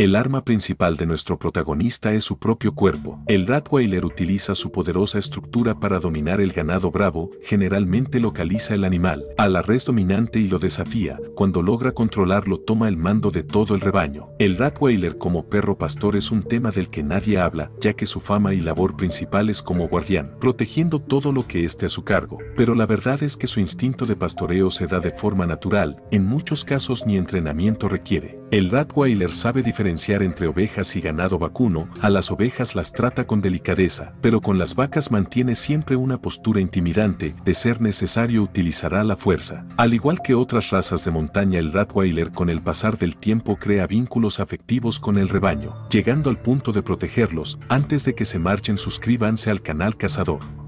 El arma principal de nuestro protagonista es su propio cuerpo. El Rottweiler utiliza su poderosa estructura para dominar el ganado bravo, generalmente localiza el animal a la res dominante y lo desafía. Cuando logra controlarlo toma el mando de todo el rebaño. El Rottweiler como perro pastor es un tema del que nadie habla, ya que su fama y labor principal es como guardián, protegiendo todo lo que esté a su cargo. Pero la verdad es que su instinto de pastoreo se da de forma natural, en muchos casos ni entrenamiento requiere. El Rottweiler sabe diferenciar entre ovejas y ganado vacuno, a las ovejas las trata con delicadeza, pero con las vacas mantiene siempre una postura intimidante, de ser necesario utilizará la fuerza. Al igual que otras razas de montaña, el Rottweiler con el pasar del tiempo crea vínculos afectivos con el rebaño, llegando al punto de protegerlos, antes de que se marchen suscríbanse al canal Cazador.